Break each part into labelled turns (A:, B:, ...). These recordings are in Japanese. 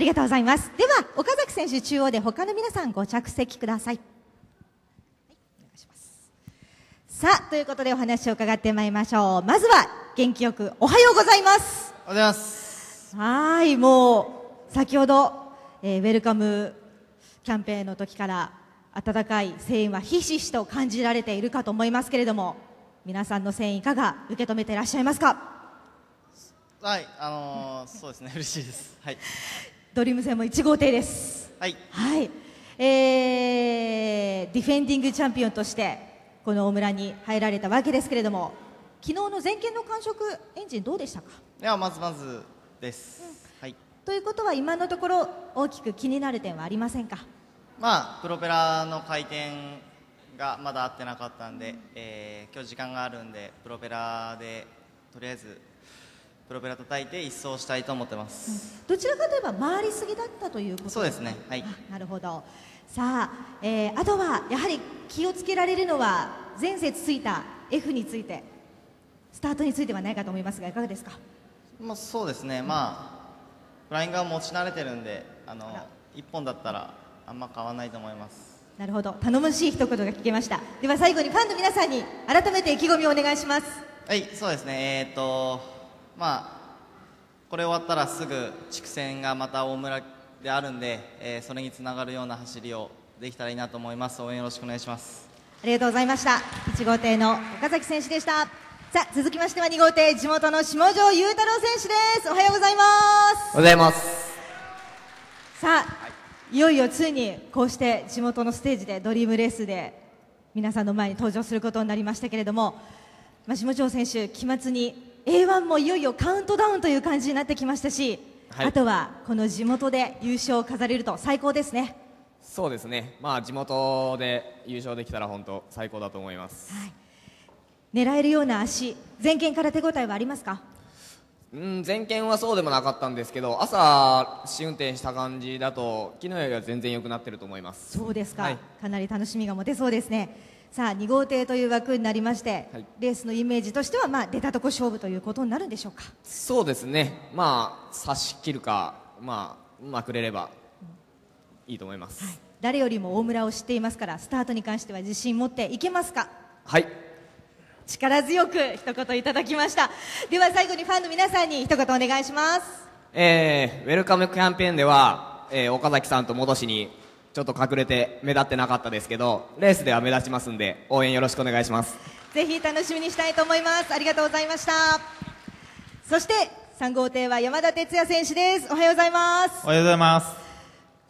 A: りがとうございますでは岡崎選手中央で他の皆さんご着席ください、はい、お願いしますさあということでお話を伺ってまいりましょうまずは元気よくおはようございますおはようございますはいもう先ほど、えー、ウェルカムキャンペーンの時から温かい声援はひしひしと感じられているかと思いますけれども皆さんの声援いかが受け止めていらっしゃいますか
B: はいあのー、そう
C: ですね嬉しいですは
A: いドリーム戦も1号艇です。はい。はい。えー、ディフェンディングチャンピオンとして、この大村に入られたわけですけれども、昨日の全県の感触、エンジンどうでしたか
B: いや、まずまずです、うん、はい。
A: ということは、今のところ、大きく気になる点はありませんかま
B: あ、プロペラの回転がまだ合ってなかったんで、えー、今日時間があるんで、プロペラでとりあえずプロペラ叩いて一掃したいと思ってます、
A: うん、どちらかといえば回りすぎだったということそうですねはいなるほどさあ、えー、あとはやはり気をつけられるのは前節ついた F についてスタートについてはないかと思いますがいかがですか、
B: まあ、そうですね、うん、まあフライングは持ち慣れてるんであのあ1本だったらあんま変わらないと思います
A: なるほど頼もしい一言が聞けましたでは最後にファンの皆さんに改めて意気込みをお願いします
B: はいそうですねえー、っとまあ、これ終わったらすぐ地区戦がまた大村であるんで、えー、それにつながるような走りをできたらいいなと思います応援よろしくお願いします
A: ありがとうございました1号艇の岡崎選手でしたさあ続きましては2号艇地元の下條雄太郎選手ですおはようございますおはようございますさあいよいよついにこうして地元のステージでドリームレースで皆さんの前に登場することになりましたけれども、まあ、下條選手期末に A1 もいよいよカウントダウンという感じになってきましたし、はい、あとはこの地元で優勝を飾れると最高ですね。
B: そうですね、まあ、地元で優勝できたら本当最高だと思います、はい、
A: 狙えるような足前件から手応えはありますか
B: うん前件はそうでもなかったんですけど朝、試運転した感じだと昨日よりは全然良くなってると思いますそうですか、はい、
A: かなり楽しみが持てそうですね。さあ2号艇という枠になりまして、はい、レースのイメージとしては、まあ、出たとこ勝負ということになるんでしょうか
B: そうですね、まあ、差し切るか、まあ、まくれればいいと思います、はい、
A: 誰よりも大村を知っていますからスタートに関しては自信持っていけますかはい力強く一言いただきましたでは最後にファンの皆さんに一言お願いします、
B: えー、ウェルカムキャンペーンでは、えー、岡崎さんと戻しにちょっと隠れて目立ってなかったですけどレースでは目立ちますんで応援よろしくお願いします
A: ぜひ楽しみにしたいと思いますありがとうございましたそして3号艇は山田哲也選手ですおはようございます
C: おはようございます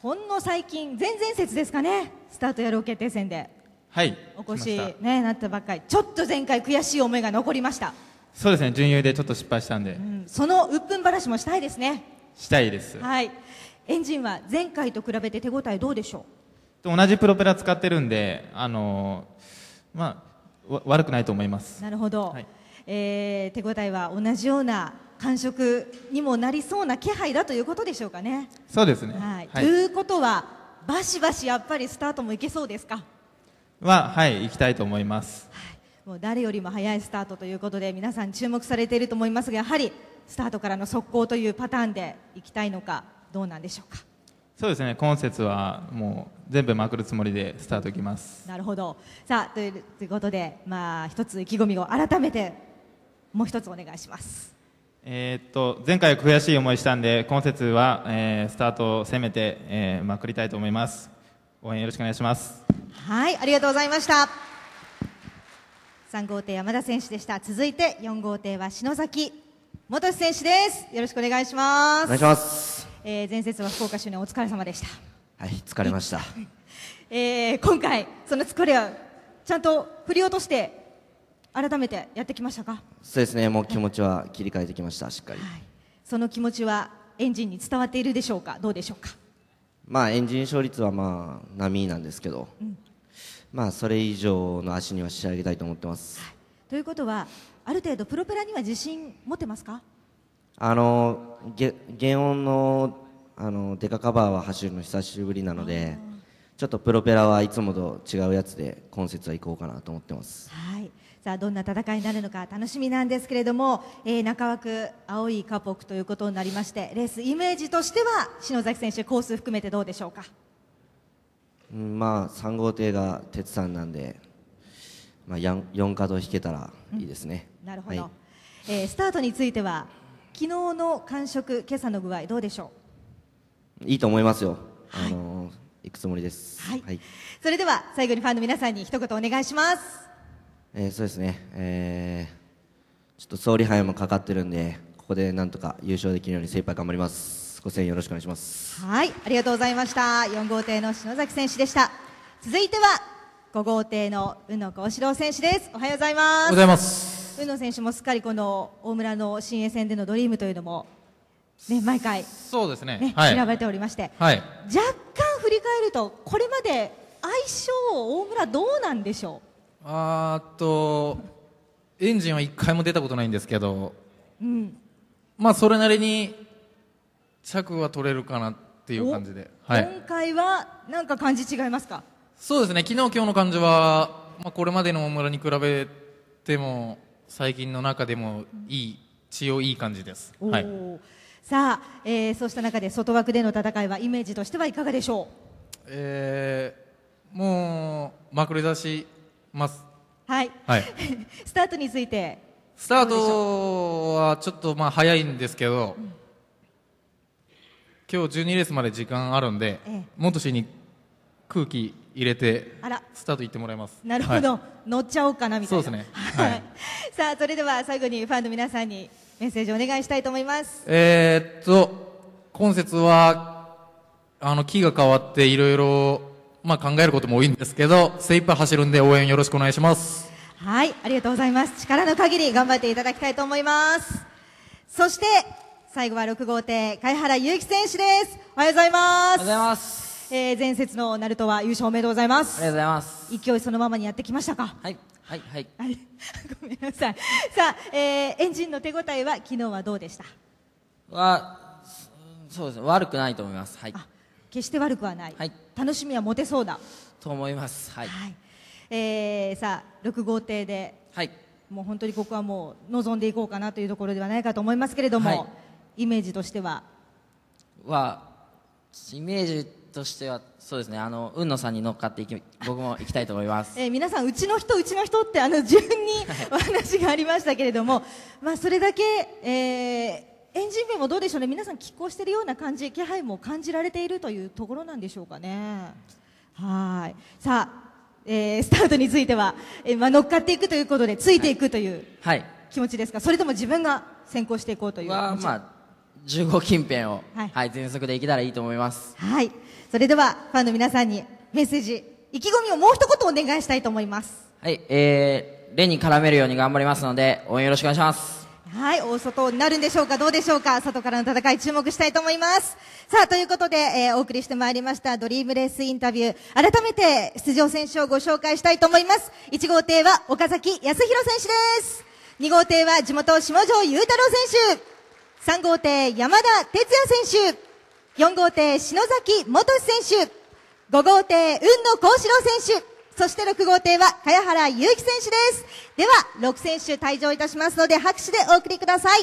A: ほんの最近前々節ですかねスタートやろう決定戦ではいお越しねなったばっかりちょっと前回悔しい思いが残りました
C: そうですね準優でちょっと失敗したんで、うん、
A: その鬱憤話もしたいですね
C: したいですは
A: いエンジンは前回と比べて手応えどうでしょ
C: う同じプロペラ使ってるんで、あのー、まあ、悪くないと思います
A: なるほど、はい、えー、手応えは同じような感触にもなりそうな気配だということでしょうかね。
C: そうですね、はい、はい、とい
A: うことはバシバシやっぱりスタートもいけそうですか
C: ははい行きたいと思います、はい、
A: もう誰よりも早いスタートということで皆さん注目されていると思いますがやはりスタートからの速攻というパターンでいきたいのかどうなんでしょうか
C: そうですね今節はもう全部まくるつもりでスタートいきます
A: なるほどさあということでまあ一つ意気込みを改めてもう一つお願いします
C: えっと前回悔しい思いしたんで今節は、えー、スタートを攻めて、えー、まくりたいと思います応援よろしくお願いします
A: はいありがとうございました3号艇山田選手でした続いて4号艇は篠崎元選手ですよろしくお願いしますお願いしますえー、前節は福岡周年お疲れ様でした
B: はい疲れました、
A: えー、今回その疲れはちゃんと振り落として改めてやってきましたか
B: そうですねもう気持ちは切り替えてきました、しっかり、はい、
A: その気持ちはエンジンに伝わっているでしょうかどうでしょうか
B: まあエンジン勝率はまあ波なんですけど、うん、まあそれ以上の足には仕上げたいと思ってます、はい、
A: ということはある程度プロペラには自信持ってますか
B: あの原音のあのデカカバーは走るの久しぶりなのでちょっとプロペラはいつもと違うやつで今節は行こうかなと思ってます。
A: はいさあどんな戦いになるのか楽しみなんですけれども、えー、中枠青いカポックということになりましてレースイメージとしては篠崎選手コース含めてどうでしょうか、
B: うん、まあ3号艇が鉄さんなんで、まあ、4, 4カ引けたらいいですね、
A: うん、なるほど、はい、えー、スタートについては昨日の感触、今朝の具合どうでしょ
B: う。いいと思いますよ。はい、あの行くつもりです、はい。はい。
A: それでは最後にファンの皆さんに一言お願いします。
B: えー、そうですね。えー、ちょっと総理杯もかかってるんで、ここでなんとか優勝できるように精一杯頑張ります。ご声援よろしくお願いします。
A: はい、ありがとうございました。4号艇の篠崎選手でした。続いては5号艇の宇野幸四郎選手です。おはようございます。おはようございます。宇野選手もすっかりこの大村の新鋭戦でのドリームというのも、ね、毎回、
C: そうですねね、はい、調べておりまして、はい、若
A: 干振り返るとこれまで相性大村どうなんでしょ
C: うあっとエンジンは1回も出たことないんですけど、うん、まあそれなりに着は取れるかなっていう感じで、はい、
A: 今回はなんか感じ違いますか
C: そうですね昨日今日の感じは、まあ、これまでの大村に比べても最近の中でもいい血をいい感じです、はい、
A: さあ、えー、そうした中で外枠での戦いはイメージとしてはいかがでしょう、
C: えー、もうまくり出しますはい、はい、
A: スタートについて
C: スタートはちょっとまあ早いんですけど、うん、今日十二レースまで時間あるんで、ええ、もっとしに空気入れてスタートいってもらいますなるほど、は
A: い、乗っちゃおうかなみたいなそう
C: ですね、はい、
A: さあそれでは最後にファンの皆さんにメッセージお願いしたいと思います
C: えー、っと今節はあの木が変わっていろいろまあ考えることも多いんですけど精一杯走るんで応援よろしくお願いします
A: はいありがとうございます力の限り頑張っていただきたいと思いますそして最後は6号艇貝原祐希選手ですおはようございますおはようございますえー、前節のナルトは優勝おめでとうございますありがとうございます勢いそのままにやってきましたかはいはいはい ごめんなさいさあ、えー、エンジンの手応えは昨日はどうでした
B: はそうですね悪くないと思いますはい
A: 決して悪くはない、はい、楽しみは持てそうだ
B: と思いますはい、はい、
A: えー、さあ6号艇ではいもう本当にここはもう望んでいこうかなというところではないかと思いますけれども、はい、イメージとしては
B: はイメージとしてはそうですねあの海野さんに乗っかっていき 僕も行きたいと思います、
A: え皆さんうちの人うちの人ってあの順にお話 がありましたけれども、はい、まあそれだけ、えーエンジン面もどうでしょうね皆さん拮抗しているような感じ気配も感じられているというところなんでしょうかねはいさあ、えー、スタートについては、えーまあ、乗っかっていくということでついていくという気持ちですか、それとも自分が先行していこうというはまあ
B: 15近辺を、はい、はい、全速でいけたらいいと思います。
A: はいそれではファンの皆さんにメッセージ意気込みをもう一言お願いしたいと思います
B: はいえー、レに絡めるように頑張りますので応援よろしくお願いします
A: はい大外になるんでしょうかどうでしょうか外からの戦い注目したいと思いますさあということで、えー、お送りしてまいりましたドリームレースインタビュー改めて出場選手をご紹介したいと思います1号艇は岡崎康弘選手です2号艇は地元下城雄太郎選手3号艇山田哲也選手4号艇、篠崎元選手。5号艇、雲野幸四郎選手。そして6号艇は、茅原祐希選手です。では、6選手退場いたしますので、拍手でお送りください。